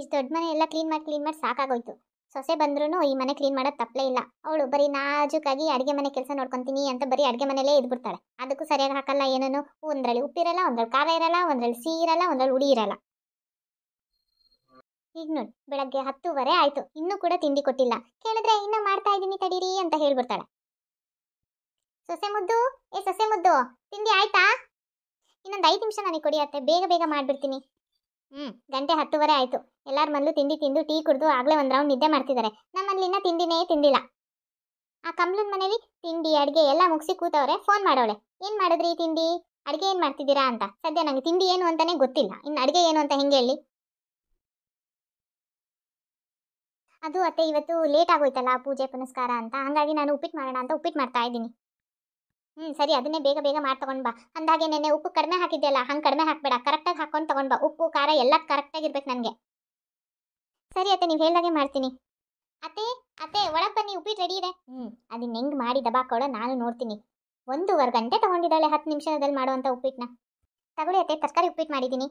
ಇಷ್ಟು ದೊಡ್ಡ ಮನೆ ಎಲ್ಲ ಕ್ಲೀನ್ ಮಾಡಿ ಕ್ಲೀನ್ ಮಾಡಿ ಸಾಕಾಗೋಯ್ತು ಸೊಸೆ ಬಂದ್ರೂ ಈ ಮನೆ ಕ್ಲೀನ್ ಮಾಡೋದು ತಪ್ಪಲೇ ಇಲ್ಲ ಅವಳು ಬರೀ ನಾಜುಕಾಗಿ ಅಡುಗೆ ಮನೆ ಕೆಲಸ ನೋಡ್ಕೊತೀನಿ ಅಂತ ಬರೀ ಅಡುಗೆ ಮನೆಯಲ್ಲೇ ಇದ್ಬಿಡ್ತಾಳೆ ಅದಕ್ಕೂ ಸರಿಯಾಗಿ ಹಾಕಲ್ಲ ಏನೇನು ಒಂದ್ರಲ್ಲಿ ಉಪ್ಪಿರಲ್ಲ ಒಂದ್ರಲ್ಲಿ ಖಾರ ಇರಲ್ಲ ಒಂದರಲ್ಲಿ ಸಿಹಿ ಇರಲ್ಲ ಒಂದರಲ್ಲಿ ಉಡಿ ಇರಲ್ಲ ಈಗ ನೋಡಿ ಬೆಳಗ್ಗೆ ಹತ್ತುವರೆ ಆಯಿತು ಇನ್ನೂ ಕೂಡ ತಿಂಡಿ ಕೊಟ್ಟಿಲ್ಲ ಕೇಳಿದ್ರೆ ಇನ್ನು ಮಾಡ್ತಾ ಇದ್ದೀನಿ ತಡೀರಿ ಅಂತ ಹೇಳ್ಬಿಡ್ತಾಳೆ ಸೊಸೆ ಮುದ್ದು ಏ ಸೊಸೆ ಮುದ್ದು ತಿಂಡಿ ಆಯ್ತಾ ಇನ್ನೊಂದು ಐದು ನಿಮಿಷ ನನಗೆ ಕೊಡಿ ಅತ್ತೆ ಬೇಗ ಬೇಗ ಮಾಡ್ಬಿಡ್ತೀನಿ ಹ್ಞೂ ಗಂಟೆ ಹತ್ತುವರೆ ಆಯಿತು ಎಲ್ಲರ ಮೊದಲು ತಿಂಡಿ ತಿಂದು ಟೀ ಕುಡಿದು ಆಗಲೇ ಒಂದು ರೌಂಡ್ ನಿದ್ದೆ ಮಾಡ್ತಿದ್ದಾರೆ ನಮ್ಮಲ್ಲಿನ ತಿಂಡಿನೇ ತಿಂದಿಲ್ಲ ಆ ಕಮಲನ ಮನೇಲಿ ತಿಂಡಿ ಅಡುಗೆ ಎಲ್ಲ ಮುಗಿಸಿ ಕೂತವ್ರೆ ಫೋನ್ ಮಾಡೋಳೆ ಏನು ಮಾಡಿದ್ರಿ ತಿಂಡಿ ಅಡುಗೆ ಏನು ಮಾಡ್ತಿದ್ದೀರಾ ಅಂತ ಸದ್ಯ ನನಗೆ ತಿಂಡಿ ಏನು ಅಂತಾನೆ ಗೊತ್ತಿಲ್ಲ ಇನ್ನು ಅಡುಗೆ ಏನು ಅಂತ ಹೆಂಗೆ ಹೇಳಿ ಅದು ಅತ್ತೆ ಇವತ್ತು ಲೇಟ್ ಆಗೋಯ್ತಲ್ಲ ಪೂಜೆ ಪುನಸ್ಕಾರ ಅಂತ ಹಾಗಾಗಿ ನಾನು ಉಪ್ಪಿಟ್ಟು ಮಾಡೋಣ ಅಂತ ಉಪ್ಪಿಟ್ಟು ಮಾಡ್ತಾ ಇದ್ದೀನಿ ಹ್ಮ್ ಸರಿ ಅದನ್ನೇ ಬೇಗ ಬೇಗ ಮಾಡ್ ತಗೊಂಡು ಬಾ ಅಂದಾಗೆ ನೆನ್ನೆ ಉಪ್ಪು ಕಡಿಮೆ ಅಲ್ಲ ಹಂಗೆ ಕಡಿಮೆ ಹಾಕಬೇಡ ಕರೆಕ್ಟಾಗಿ ಹಾಕೊಂಡು ತಗೊಂಡು ಬಾ ಉಪ್ಪು ಖಾರ ಎಲ್ಲ ಕರೆಕ್ಟಾಗಿರ್ಬೇಕು ನನಗೆ ಸರಿ ಅತ್ತೆ ನೀವು ಹೇಳ್ದಾಗೆ ಮಾಡ್ತೀನಿ ಅತ್ತೆ ಅತ್ತೆ ಒಳಗೆ ಬನ್ನಿ ಉಪ್ಪಿಟ್ಟು ರೆಡಿ ಇದೆ ಹ್ಮ್ ಅದನ್ನ ಹೆಂಗೆ ಮಾಡಿ ಕೊಡೋ ನಾನು ನೋಡ್ತೀನಿ ಒಂದೂವರೆ ಗಂಟೆ ತಗೊಂಡಿದ್ದಾಳೆ ಹತ್ತು ನಿಮಿಷದಲ್ಲಿ ಮಾಡುವಂತ ಉಪ್ಪಿಟ್ನ ತಗೊಳ್ಳಿ ಅತ್ತೆ ತರಕಾರಿ ಉಪ್ಪಿಟ್ಟು ಮಾಡಿದ್ದೀನಿ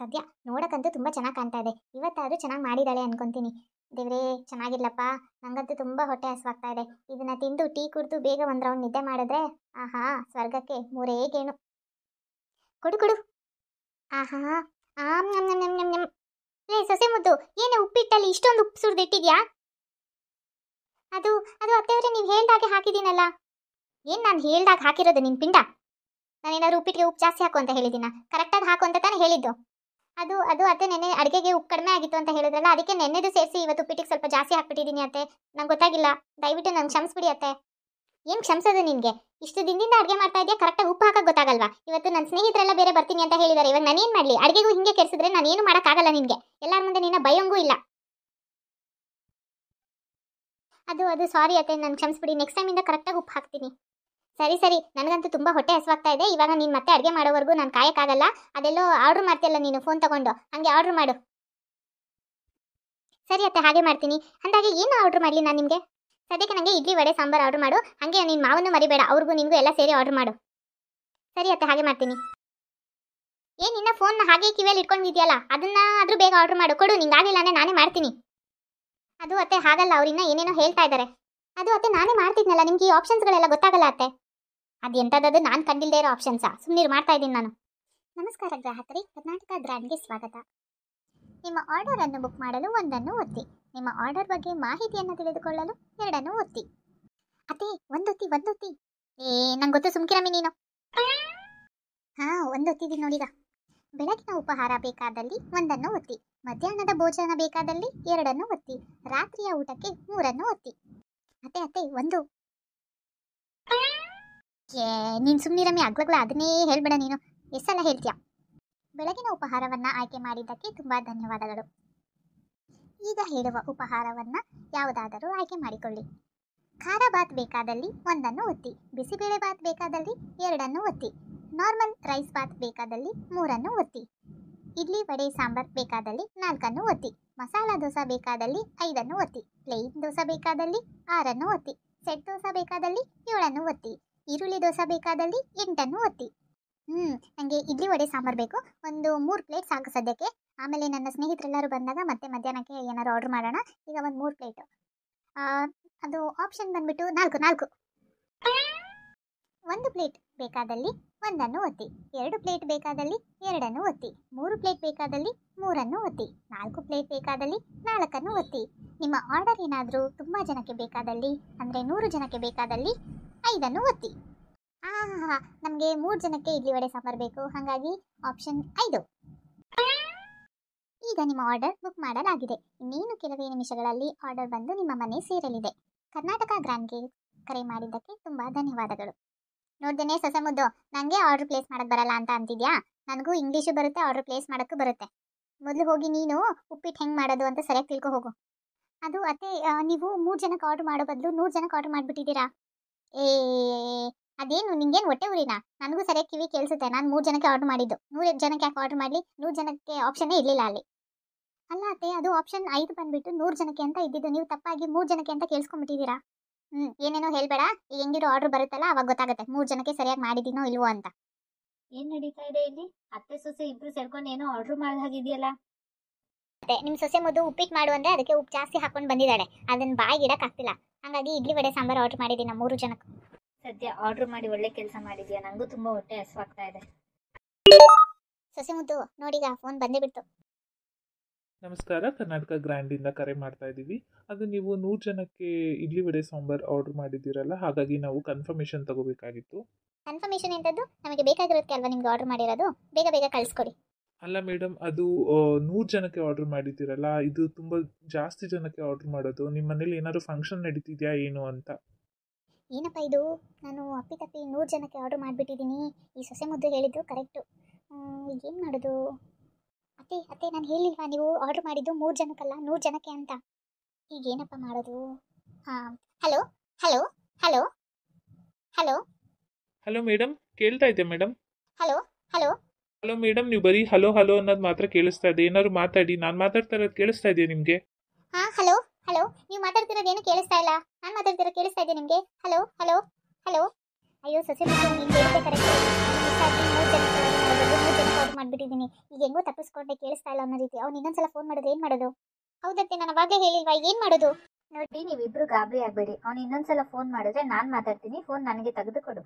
ಸದ್ಯ ನೋಡಕ್ಕಂತೂ ತುಂಬ ಚೆನ್ನಾಗಿ ಕಾಣ್ತಾ ಇದೆ ಇವತ್ತಾದರೂ ಚೆನ್ನಾಗಿ ಮಾಡಿದ್ದಾಳೆ ಅನ್ಕೊಂತೀನಿ ದೇವ್ರೇ ಚೆನ್ನಾಗಿಲ್ಲಪ್ಪ ನಂಗಂತೂ ತುಂಬ ಹೊಟ್ಟೆ ಹಸುವಾಗ್ತಾ ಇದೆ ಇದನ್ನು ತಿಂದು ಟೀ ಕುಡಿದು ಬೇಗ ಒಂದು ನಿದ್ದೆ ಮಾಡಿದ್ರೆ ಆಹಾ ಸ್ವರ್ಗಕ್ಕೆ ಮೂರೇ ಗೇಣು ಕೊಡು ಕೊಡು ಆಹಾ ಆಮ್ ನಮ್ ನಮ್ ನಮ್ ನಮ್ ಏ ಸೊಸೆ ಮುದ್ದು ಏನೇ ಉಪ್ಪಿಟ್ಟಲ್ಲಿ ಇಷ್ಟೊಂದು ಉಪ್ಪು ಸುರಿದಿಟ್ಟಿದ್ಯಾ ಅದು ಅದು ಅತ್ತೆಯವರೇ ನೀವು ಹೇಳ್ದಾಗೆ ಹಾಕಿದ್ದೀನಲ್ಲ ಏನ್ ನಾನು ಹೇಳ್ದಾಗ ಹಾಕಿರೋದು ನಿನ್ ಪಿಂಡ ನಾನೇನಾದ್ರು ಉಪ್ಪಿಟ್ಟಿಗೆ ಉಪ್ಪು ಜಾಸ್ತಿ ಹಾಕು ಅಂತ ಹೇಳಿದ್ದೀನ ಕರೆಕ್ಟಾಗಿ ಹಾಕು ಅಂತ ತಾನೇ ಹೇಳಿದ್ದು ಅದು ಅದು ಅತ್ತೆ ನೆನ್ನೆ ಅಡುಗೆಗೆ ಉಪ್ಪು ಕಡಿಮೆ ಆಗಿತ್ತು ಅಂತ ಹೇಳಿದ್ರಲ್ಲ ಅದಕ್ಕೆ ನೆನ್ನೆದು ಸೇರಿಸಿ ಇವತ್ತು ಉಪ್ಪಿಟ್ಟಿಗೆ ಸ್ವಲ್ಪ ಜಾಸ್ತಿ ಹಾಕ್ಬಿಟ್ಟಿದ್ದೀನಿ ಅತ್ತೆ ನಂಗೆ ಗೊತ್ತಾಗಿಲ್ಲ ದಯವಿಟ್ಟು ನಂಗೆ ಕ್ಷಮಿಸ್ಬಿಡಿ ಅತ್ತೆ ಏನು ಕ್ಷಮಿಸೋದು ನಿನಗೆ ಇಷ್ಟು ದಿನದಿಂದ ಅಡುಗೆ ಮಾಡ್ತಾ ಇದೆಯಾ ಕರೆಕ್ಟಾಗಿ ಉಪ್ಪು ಹಾಕಕ್ಕೆ ಗೊತ್ತಾಗಲ್ವಾ ಇವತ್ತು ನನ್ನ ಸ್ನೇಹಿತರೆಲ್ಲ ಬೇರೆ ಬರ್ತೀನಿ ಅಂತ ಹೇಳಿದ್ದಾರೆ ಇವಾಗ ನಾನೇನು ಮಾಡಲಿ ಅಡಿಗೆಗೂ ಹಿಂಗೆ ಕೆರೆಸಿದ್ರೆ ನಾನು ಏನು ಮಾಡೋಕ್ಕಾಗಲ್ಲ ನಿನಗೆ ಎಲ್ಲರ ಮುಂದೆ ನಿನ್ನ ಭಯಂಗೂ ಇಲ್ಲ ಅದು ಅದು ಸಾರಿ ಅತ್ತೆ ನಾನು ಕ್ಷಮಿಸ್ಬಿಡಿ ನೆಕ್ಸ್ಟ್ ಟೈಮಿಂದ ಕರೆಕ್ಟಾಗಿ ಉಪ್ಪು ಹಾಕ್ತೀನಿ ಸರಿ ಸರಿ ನನಗಂತೂ ತುಂಬ ಹೊಟ್ಟೆ ಹಸುವಾಗ್ತಾ ಇದೆ ಇವಾಗ ನೀನು ಮತ್ತೆ ಅಡುಗೆ ಮಾಡೋವರೆಗೂ ನಾನು ಕಾಯೋಕ್ಕಾಗಲ್ಲ ಅದೆಲ್ಲೋ ಆರ್ಡ್ರ್ ಮಾಡ್ತೀಯಲ್ಲ ನೀನು ಫೋನ್ ತಗೊಂಡು ಹಾಗೆ ಆರ್ಡ್ರ್ ಮಾಡು ಸರಿ ಅತ್ತೆ ಹಾಗೆ ಮಾಡ್ತೀನಿ ಅಂದಾಗೆ ಏನು ಆರ್ಡ್ರ್ ಮಾಡಲಿ ನಾನು ನಿಮಗೆ ಸದ್ಯಕ್ಕೆ ನನಗೆ ಇಡ್ಲಿ ವಡೆ ಸಾಂಬಾರು ಆರ್ಡ್ರ್ ಮಾಡು ಹಾಗೆ ನಿನ್ನ ಮಾವನ್ನು ಮರಿಬೇಡ ಅವ್ರಿಗೂ ನಿಮಗೂ ಎಲ್ಲ ಸೇರಿ ಆರ್ಡ್ರ್ ಮಾಡು ಸರಿ ಅತ್ತೆ ಹಾಗೆ ಮಾಡ್ತೀನಿ ಏನು ನಿನ್ನ ಫೋನ್ನ ಹಾಗೆ ಕಿವಿಯಲ್ಲಿ ಇಟ್ಕೊಂಡಿದ್ಯಲ್ಲ ಅದನ್ನ ಆದರೂ ಬೇಗ ಆರ್ಡ್ರ್ ಮಾಡು ಕೊಡು ನಿಂಗೆ ಆಗಿಲ್ಲ ಅಂದರೆ ನಾನೇ ಮಾಡ್ತೀನಿ ಅದು ಅತ್ತೆ ಹಾಗಲ್ಲ ಅವ್ರಿನ್ನ ಏನೇನೋ ಹೇಳ್ತಾ ಇದ್ದಾರೆ ಅದು ಅತ್ತೆ ನಾನೇ ಮಾಡ್ತಿದ್ನಲ್ಲ ನಿಮ್ಗೆ ಈ ಆಪ್ಷನ್ಸ್ಗಳೆಲ್ಲ ಗೊತ್ತಾಗಲ್ಲ ಅತ್ತೆ ಅದು ಎಂಥದ್ದು ನಾನು ಕಂಡಿಲ್ಲದೆ ಇರೋ ಆಪ್ಷನ್ಸಾ ಸುಮ್ಮನೆ ಮಾಡ್ತಾ ಇದ್ದೀನಿ ನಾನು ನಮಸ್ಕಾರ ಗ್ರಾಹಕರೇ ಕರ್ನಾಟಕ ಬ್ರ್ಯಾಂಡ್ಗೆ ಸ್ವಾಗತ ನಿಮ್ಮ ಆರ್ಡರ್ ಅನ್ನು ಬುಕ್ ಮಾಡಲು ಒಂದನ್ನು ಒತ್ತಿ ನಿಮ್ಮ ಆರ್ಡರ್ ಬಗ್ಗೆ ಮಾಹಿತಿಯನ್ನು ತಿಳಿದುಕೊಳ್ಳಲು ಎರಡನ್ನು ಒತ್ತಿ ಅದೇ ಒಂದೊತ್ತಿ ಒಂದೊತ್ತಿ ಏ ನಂಗೆ ಗೊತ್ತು ಸುಮ್ಕಿರಮ್ಮಿ ನೀನು ಹಾ ಒಂದೊತ್ತಿದ್ದೀನಿ ನೋಡಿದ ಬೆಳಗಿನ ಉಪಹಾರ ಬೇಕಾದಲ್ಲಿ ಒಂದನ್ನು ಒತ್ತಿ ಮಧ್ಯಾಹ್ನದ ಭೋಜನ ಬೇಕಾದಲ್ಲಿ ಎರಡನ್ನು ಒತ್ತಿ ರಾತ್ರಿಯ ಊಟಕ್ಕೆ ಮೂರನ್ನು ಒತ್ತಿ ಅತ್ತೆ ಅತ್ತೆ ಒಂದು ಏ ನೀನು ರಮಿ ಅಗ್ವಾಗ್ಲ ಅದನ್ನೇ ಹೇಳ್ಬೇಡ ನೀನು ಎಷ್ಟು ಹೇಳ್ತೀಯ ಬೆಳಗಿನ ಉಪಹಾರವನ್ನು ಆಯ್ಕೆ ಮಾಡಿದ್ದಕ್ಕೆ ತುಂಬ ಧನ್ಯವಾದಗಳು ಈಗ ಹೇಳುವ ಉಪಹಾರವನ್ನು ಯಾವುದಾದರೂ ಆಯ್ಕೆ ಮಾಡಿಕೊಳ್ಳಿ ಖಾರ ಬಾತ್ ಬೇಕಾದಲ್ಲಿ ಒಂದನ್ನು ಒತ್ತಿ ಬಿಸಿಬೇಳೆ ಬಾತ್ ಬೇಕಾದಲ್ಲಿ ಎರಡನ್ನು ಒತ್ತಿ ನಾರ್ಮಲ್ ರೈಸ್ ಬಾತ್ ಬೇಕಾದಲ್ಲಿ ಮೂರನ್ನು ಒತ್ತಿ ಇಡ್ಲಿ ವಡೆ ಸಾಂಬಾರ್ ಬೇಕಾದಲ್ಲಿ ನಾಲ್ಕನ್ನು ಒತ್ತಿ ಮಸಾಲ ದೋಸೆ ಬೇಕಾದಲ್ಲಿ ಐದನ್ನು ಒತ್ತಿ ಪ್ಲೇನ್ ದೋಸೆ ಬೇಕಾದಲ್ಲಿ ಆರನ್ನು ಒತ್ತಿ ಸೆಟ್ ದೋಸೆ ಬೇಕಾದಲ್ಲಿ ಏಳನ್ನು ಒತ್ತಿ ಈರುಳ್ಳಿ ದೋಸೆ ಬೇಕಾದಲ್ಲಿ ಎಂಟನ್ನು ಒತ್ತಿ ಹ್ಞೂ ನನಗೆ ಇಡ್ಲಿ ವಡೆ ಸಾಂಬಾರು ಬೇಕು ಒಂದು ಮೂರು ಪ್ಲೇಟ್ ಸಾಕು ಸದ್ಯಕ್ಕೆ ಆಮೇಲೆ ನನ್ನ ಸ್ನೇಹಿತರೆಲ್ಲರೂ ಬಂದಾಗ ಮತ್ತೆ ಮಧ್ಯಾಹ್ನಕ್ಕೆ ಏನಾದ್ರು ಆರ್ಡ್ರ್ ಮಾಡೋಣ ಈಗ ಒಂದು ಮೂರು ಪ್ಲೇಟು ಅದು ಆಪ್ಷನ್ ಬಂದ್ಬಿಟ್ಟು ನಾಲ್ಕು ನಾಲ್ಕು ಒಂದು ಪ್ಲೇಟ್ ಬೇಕಾದಲ್ಲಿ ಒಂದನ್ನು ಒತ್ತಿ ಎರಡು ಪ್ಲೇಟ್ ಬೇಕಾದಲ್ಲಿ ಎರಡನ್ನು ಒತ್ತಿ ಮೂರು ಪ್ಲೇಟ್ ಬೇಕಾದಲ್ಲಿ ಮೂರನ್ನು ಒತ್ತಿ ನಾಲ್ಕು ಪ್ಲೇಟ್ ಬೇಕಾದಲ್ಲಿ ನಾಲ್ಕನ್ನು ಒತ್ತಿ ನಿಮ್ಮ ಆರ್ಡರ್ ಏನಾದರೂ ತುಂಬ ಜನಕ್ಕೆ ಬೇಕಾದಲ್ಲಿ ಅಂದರೆ ನೂರು ಜನಕ್ಕೆ ಬೇಕಾದಲ್ಲಿ ಐದನ್ನು ಒತ್ತಿ ಹಾ ಹಾ ನಮಗೆ ಮೂರು ಜನಕ್ಕೆ ಇಡ್ಲಿ ವಡೆ ಸಾಂಬಾರ್ ಬೇಕು ಹಾಗಾಗಿ ಆಪ್ಷನ್ ಐದು ಈಗ ನಿಮ್ಮ ಆರ್ಡರ್ ಬುಕ್ ಮಾಡಲಾಗಿದೆ ಇನ್ನೇನು ಕೆಲವೇ ನಿಮಿಷಗಳಲ್ಲಿ ಆರ್ಡರ್ ಬಂದು ನಿಮ್ಮ ಮನೆ ಸೇರಲಿದೆ ಕರ್ನಾಟಕ ಗ್ರ್ಯಾಂಡ್ಗೆ ಕರೆ ಮಾಡಿದ್ದಕ್ಕೆ ತುಂಬ ಧನ್ಯವಾದಗಳು ನೋಡ್ದೇನೆ ಸೊಸೆ ಮುದ್ದು ನಂಗೆ ಆರ್ಡರ್ ಪ್ಲೇಸ್ ಮಾಡಕ್ಕೆ ಬರಲ್ಲ ಅಂತ ಅಂತಿದ್ಯಾ ನನಗೂ ಇಂಗ್ಲೀಷು ಬರುತ್ತೆ ಆರ್ಡರ್ ಪ್ಲೇಸ್ ಮಾಡೋಕ್ಕೂ ಬರುತ್ತೆ ಮೊದಲು ಹೋಗಿ ನೀನು ಉಪ್ಪಿಟ್ಟು ಹೆಂಗೆ ಮಾಡೋದು ಅಂತ ಸರಿಯಾಗಿ ತಿಳ್ಕೊ ಹೋಗು ಅದು ಅತ್ತೆ ನೀವು ಮೂರು ಜನಕ್ಕೆ ಆರ್ಡರ್ ಮಾಡೋ ಬದಲು ನೂರು ಜನಕ್ಕೆ ಆರ್ಡರ್ ಮಾಡಿಬಿಟ್ಟಿದ್ದೀರಾ ಏ ಅದೇನು ನಿಂಗೇನು ಹೊಟ್ಟೆ ಉರಿನಾ ನನಗೂ ಸರಿಯಾಗಿ ಕಿವಿ ಕೇಳಿಸುತ್ತೆ ನಾನು ಮೂರು ಜನಕ್ಕೆ ಆರ್ಡರ್ ಮಾಡಿದ್ದು ನೂರು ಜನಕ್ಕೆ ಯಾಕೆ ಆರ್ಡರ್ ಮಾಡಲಿ ನೂರು ಜನಕ್ಕೆ ಆಪ್ಷನ್ನೇ ಇರಲಿಲ್ಲ ಅಲ್ಲಿ ಅಲ್ಲ ಅತ್ತೆ ಅದು ಆಪ್ಷನ್ ಐದು ಬಂದ್ಬಿಟ್ಟು ನೂರು ಜನಕ್ಕೆ ಅಂತ ಇದ್ದಿದ್ದು ನೀವು ತಪ್ಪಾಗಿ ಮೂರು ಜನಕ್ಕೆ ಅಂತ ಕೇಳಿಸ್ಕೊಂಡ್ಬಿಟ್ಟಿದ್ದೀರಾ ಹ್ಞೂ ಏನೇನೋ ಹೇಳಬೇಡ ಈಗ ಹೆಂಗಿರೋ ಆರ್ಡರ್ ಬರುತ್ತಲ್ಲ ಅವಾಗ ಗೊತ್ತಾಗುತ್ತೆ ಮೂರು ಜನಕ್ಕೆ ಸರಿಯಾಗಿ ಮಾಡಿದ್ದೀನೋ ಇಲ್ವೋ ಅಂತ ಏನು ನಡೀತಾ ಇದೆ ಇಲ್ಲಿ ಅತ್ತೆ ಸೊಸೆ ಇಬ್ಬರು ಸೇರ್ಕೊಂಡು ಏನೋ ಆರ್ಡರ್ ಮಾಡಿದಾಗಿದೆಯಲ್ಲ ಅತ್ತೆ ನಿಮ್ಮ ಸೊಸೆ ಮದ್ದು ಉಪ್ಪಿಟ್ಟು ಮಾಡು ಅಂದ್ರೆ ಅದಕ್ಕೆ ಉಪ್ಪು ಜಾಸ್ತಿ ಹಾಕೊಂಡು ಬಂದಿದ್ದಾಳೆ ಬಾಯಿ ಬಾಯಿಗೆ ಆಗ್ತಿಲ್ಲ ಹಾಗಾಗಿ ಇಡ್ಲಿ ವಡೆ ಸಾಂಬಾರ್ ಆರ್ಡರ್ ಮಾಡಿದ್ದೀನಿ ನಮ್ಮ ಮೂರು ಜನಕ್ಕೆ ಸದ್ಯ ಆರ್ಡರ್ ಮಾಡಿ ಒಳ್ಳೆ ಕೆಲಸ ಮಾಡಿದ್ಯಾ ನನಗೂ ತುಂಬಾ ಹೊಟ್ಟೆ ಹಸುವಾಗ್ತಾ ಇದೆ ಸೊಸೆ ನೋಡಿ ನೋಡಿಗ ಫೋನ್ ಬಂದೇ ಬಿಡ್ತು ನಮಸ್ಕಾರ ಕರ್ನಾಟಕ ಗ್ರ್ಯಾಂಡ್ ಇಂದ ಕರೆ ಮಾಡ್ತಾ ಇದ್ದೀವಿ ಅದು ನೀವು ನೂರು ಜನಕ್ಕೆ ಇಡ್ಲಿ ವಡೆ ಸಾಂಬಾರ್ ಆರ್ಡರ್ ಮಾಡಿದ್ದೀರಲ್ಲ ಹಾಗಾಗಿ ನಾವು ಕನ್ಫರ್ಮೇಷನ್ ತಗೋಬೇಕಾಗಿತ್ತು ಕನ್ಫರ್ಮೇಷನ್ ಎಂತದ್ದು ನಮಗೆ ಬೇಕಾಗಿರೋದಕ್ಕೆ ಅಲ್ವಾ ನಿಮ್ಗೆ ಆರ್ಡರ್ ಮಾಡಿರೋದು ಬೇಗ ಬೇಗ ಕಳಿಸ್ಕೊಡಿ ಅಲ್ಲ ಮೇಡಮ್ ಅದು ನೂರು ಜನಕ್ಕೆ ಆರ್ಡ್ರ್ ಮಾಡಿದ್ದೀರಲ್ಲ ಇದು ತುಂಬ ಜಾಸ್ತಿ ಜನಕ್ಕೆ ಆರ್ಡ್ರ್ ಮಾಡೋದು ನಿಮ್ಮ ಮನೇಲಿ ಏನಾದರೂ ಫಂಕ್ಷನ್ ನಡೀತಿದೆಯಾ ಏನು ಅಂತ ಏನಪ್ಪ ಇದು ನಾನು ಅಪ್ಪಿ ತಪ್ಪಿ ನೂರು ಜನಕ್ಕೆ ಆರ್ಡ್ರ್ ಮಾಡಿಬಿಟ್ಟಿದ್ದೀನಿ ಈ ಸೊಸೆ ಮುದ್ದು ಹೇಳಿದ್ದು ಕರೆಕ್ಟು ಏನು ಮಾಡೋದು ಅತ್ತೆ ಅತ್ತೆ ನಾನು ಹೇಳಿಲ್ವಾ ನೀವು ಆರ್ಡ್ರ್ ಮಾಡಿದ್ದು ಮೂರು ಜನಕ್ಕಲ್ಲ ನೂರು ಜನಕ್ಕೆ ಅಂತ ಈಗ ಏನಪ್ಪ ಮಾಡೋದು ಹಾಂ hello hello hello hello hello madam ಕೇಳ್ತಾ ಇದ್ದೆ madam hello hello hello madam ನೀವು ಬರೀ ಹಲೋ ಹಲೋ ಅನ್ನೋದು ಮಾತ್ರ ಕೇಳಿಸ್ತಾ ಇದೆ ಏನಾದ್ರು ಮಾತಾಡಿ ನಾನು ಮಾತಾಡ್ತಾ ಇರೋದು ಕೇಳಿಸ್ತಾ ಇದೆಯಾ ನಿಮಗೆ ಹಾ ಹಲೋ ಹಲೋ ನೀವು ಮಾತಾಡ್ತಿರೋದು ಏನು ಕೇಳಿಸ್ತಾ ಇಲ್ಲ ನಾನು ಮಾತಾಡ್ತಿರೋ ಕೇಳಿಸ್ತಾ ಇದೆಯಾ ನಿಮಗೆ ಹಲೋ ಹಲೋ ಹಲೋ ಅಯ್ಯೋ ಸೊಸೆ ಮಾಡ್ಬಿಟ್ಟಿದ್ದೀನಿ ಈಗ ಹೆಂಗೋ ತಪ್ಪಿಸ್ಕೊಂಡೆ ಕೇಳಿಸ್ತಾ ಇಲ್ಲ ಅನ್ನೋ ರೀತಿ ಅವ್ನು ಇನ್ನೊಂದ್ಸಲ ಫೋನ್ ಮಾಡಿದ್ರೆ ಏನು ಮಾಡೋದು ಹೌದತ್ತೆ ನಾನು ಅವಾಗಲೇ ಹೇಳಿಲ್ವಾ ಏನು ಮಾಡೋದು ನೋಡಿ ನೀವಿಬ್ರು ಗಾಬರಿ ಆಗಬೇಡಿ ಅವ್ನು ಇನ್ನೊಂದ್ಸಲ ಫೋನ್ ಮಾಡಿದ್ರೆ ನಾನು ಮಾತಾಡ್ತೀನಿ ಫೋನ್ ನನಗೆ ತೆಗೆದುಕೊಡು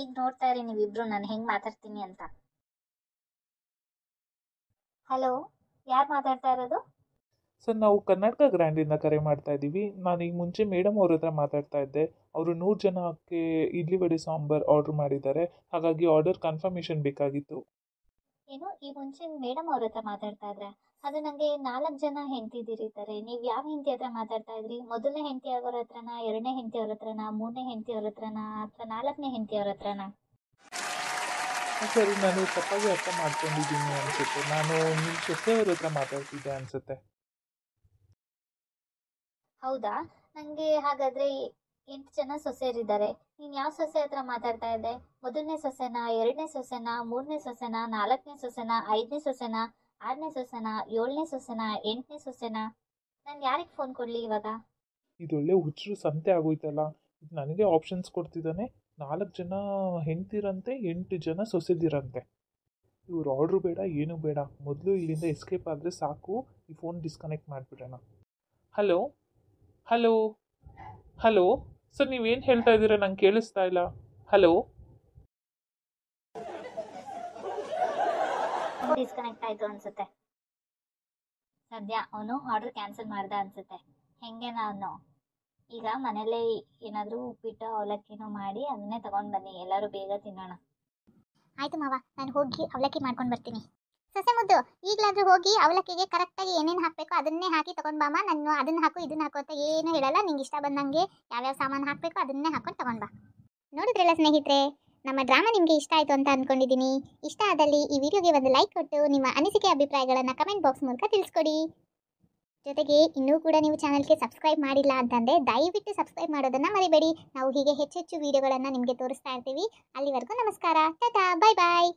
ಈಗ ನೋಡ್ತಾ ಇರಿ ನೀವಿಬ್ರು ನಾನು ಹೆಂಗೆ ಮಾತಾಡ್ತೀನಿ ಅಂತ ಹಲೋ ಯಾರು ಮಾತಾಡ್ತಾ ಇರೋದು ಸರ್ ನಾವು ಕರ್ನಾಟಕ ಗ್ರ್ಯಾಂಡಿಂದ ಕರೆ ಮಾಡ್ತಾ ಇದ್ದೀವಿ ನಾನು ಈಗ ಮುಂಚೆ ಮೇಡಮ್ ಅವ್ರ ಹತ್ರ ಮಾತಾಡ್ತಾ ಇದ್ದೆ ಅವರು ನೂರು ಜನಕ್ಕೆ ಇಡ್ಲಿ ವಡೆ ಸಾಂಬಾರ್ ಆರ್ಡರ್ ಮಾಡಿದ್ದಾರೆ ಹಾಗಾಗಿ ಆರ್ಡರ್ ಕನ್ಫರ್ಮೇಷನ್ ಬೇಕಾಗಿತ್ತು ಏನು ಈ ಮುಂಚೆ ಮೇಡಮ್ ಅವ್ರ ಹತ್ರ ಮಾತಾಡ್ತಾ ಇದ್ರೆ ಅದು ನನಗೆ ನಾಲ್ಕು ಜನ ಹೆಂಡತಿದಿರಿದ್ದಾರೆ ನೀವು ಯಾವ ಹೆಂಡತಿ ಹತ್ರ ಮಾತಾಡ್ತಾ ಇದ್ರಿ ಮೊದಲನೇ ಹೆಂಡತಿ ಅವರ ಹತ್ರನ ಎರಡನೇ ಹೆಂಡತಿ ಅವ್ರ ಹತ್ರನ ಮೂರನೇ ಹೆಂಡತಿ ಅವ್ರ ಹತ್ರನ ಅಥವಾ ನಾಲ್ಕನೇ ಹೆಂಡತಿ ಅವ್ರ ಹತ್ರನ ಸರಿ ನಾನು ತಪ್ಪಾಗಿ ಅರ್ಥ ಮಾಡ್ಕೊಂಡಿದ್ದೀನಿ ಅನ್ಸುತ್ತೆ ನಾನು ನಿಮ್ಮ ಸೊಸೆಯವ್ರ ಹತ್ರ ಮಾತಾಡ್ತಿದ್ದೆ ಅನ್ಸುತ್ತೆ ಹೌದಾ ನನಗೆ ಹಾಗಾದರೆ ಎಂಟು ಜನ ಸೊಸೆಯರಿದ್ದಾರೆ ನೀನ್ ಯಾವ ಸೊಸೆ ಹತ್ರ ಮಾತಾಡ್ತಾ ಇದ್ದೆ ಮೊದಲನೇ ಸೊಸೆನ ಎರಡನೇ ಸೊಸೆನ ಮೂರನೇ ಸೊಸೆನ ನಾಲ್ಕನೇ ಸೊಸೆನ ಐದನೇ ಸೊಸೆನ ಆರನೇ ಸೊಸೆನ ಏಳನೇ ಸೊಸೆನ ಎಂಟನೇ ಸೊಸೆನ ನಾನು ಯಾರಿಗೆ ಫೋನ್ ಕೊಡ್ಲಿ ಇವಾಗ ಇದೊಳ್ಳೆ ಹುಚ್ಚರು ಸಂತೆ ಆಗೋಯ್ತಲ್ಲ ನನಗೆ ಆಪ್ಷನ್ಸ್ ಕೊಡ್ತಿದ್ದಾನೆ ನಾಲ್ಕು ಜನ ಹೆಂಡ್ತಿರಂತೆ ಎಂಟು ಜನ ಸೊಸೆದಿರಂತೆ ಇವ್ರು ಆರ್ಡ್ರು ಬೇಡ ಏನೂ ಬೇಡ ಮೊದಲು ಇಲ್ಲಿಂದ ಎಸ್ಕೇಪ್ ಆದರೆ ಸಾಕು ಈ ಫೋನ್ ಡಿಸ್ಕನೆಕ್ಟ್ ಮಾಡಿಬಿಡೋಣ ಹಲೋ ಹಲೋ ಹಲೋ ಸರ್ ನೀವೇನು ಹೇಳ್ತಾ ಇದ್ದೀರಾ ನಂಗೆ ಕೇಳಿಸ್ತಾ ಇಲ್ಲ ಹಲೋ ಡಿಸ್ಕನೆಕ್ಟ್ ಆಯಿತು ಅನ್ಸುತ್ತೆ ಸದ್ಯ ಅವನು ಆರ್ಡರ್ ಕ್ಯಾನ್ಸಲ್ ಮಾಡ್ದ ಅನ್ಸುತ್ತೆ ಹೆಂಗೆ ನಾನು ಈಗ ಮನೇಲೇ ಏನಾದರೂ ಉಪ್ಪಿಟ್ಟು ಅವಲಕ್ಕಿನೂ ಮಾಡಿ ಅದನ್ನೇ ತಗೊಂಡು ಬನ್ನಿ ಎಲ್ಲರೂ ಬೇಗ ತಿನ್ನೋಣ ಆಯಿತು ಮಾವ ನಾನು ಹೋಗಿ ಅವಲಕ್ಕಿ ಮಾಡ್ಕೊಂಡು ಬರ್ತೀನಿ ಸೊಸೆ ಮುದ್ದು ಈಗಲಾದರೂ ಹೋಗಿ ಅವಲಕ್ಕಿಗೆ ಕರೆಕ್ಟಾಗಿ ಏನೇನು ಹಾಕಬೇಕು ಅದನ್ನೇ ಹಾಕಿ ತಗೊಂಡ್ ಬಾಮ ನಾನು ಅದನ್ನ ಹಾಕು ಇದನ್ನ ಹಾಕು ಅಂತ ಏನು ಹೇಳಲ್ಲ ನಿಂಗೆ ಇಷ್ಟ ಬಂದಂಗೆ ಯಾವ್ಯಾವ ಸಾಮಾನು ಹಾಕಬೇಕು ಅದನ್ನೇ ಹಾಕೊಂಡು ತಗೊಂಡ್ ಬಾ ನೋಡಿದ್ರಲ್ಲ ಸ್ನೇಹಿತರೆ ನಮ್ಮ ಡ್ರಾಮಾ ನಿಮಗೆ ಇಷ್ಟ ಆಯಿತು ಅಂತ ಅಂದ್ಕೊಂಡಿದ್ದೀನಿ ಇಷ್ಟ ಆದಲ್ಲಿ ಈ ವಿಡಿಯೋಗೆ ಒಂದು ಲೈಕ್ ಕೊಟ್ಟು ನಿಮ್ಮ ಅನಿಸಿಕೆ ಅಭಿಪ್ರಾಯಗಳನ್ನು ಕಮೆಂಟ್ ಬಾಕ್ಸ್ ಮೂಲಕ ತಿಳಿಸ್ಕೊಡಿ ಜೊತೆಗೆ ಇನ್ನೂ ಕೂಡ ನೀವು ಚಾನಲ್ಗೆ ಸಬ್ಸ್ಕ್ರೈಬ್ ಮಾಡಿಲ್ಲ ಅಂತಂದರೆ ದಯವಿಟ್ಟು ಸಬ್ಸ್ಕ್ರೈಬ್ ಮಾಡೋದನ್ನ ಮರಿಬೇಡಿ ನಾವು ಹೀಗೆ ಹೆಚ್ಚೆಚ್ಚು ಹೆಚ್ಚು ವಿಡಿಯೋಗಳನ್ನು ನಿಮಗೆ ತೋರಿಸ್ತಾ ಇರ್ತೀವಿ ಅಲ್ಲಿವರೆಗೂ ನಮಸ್ಕಾರ ಟಾಟಾ ಬಾಯ್ ಬಾಯ್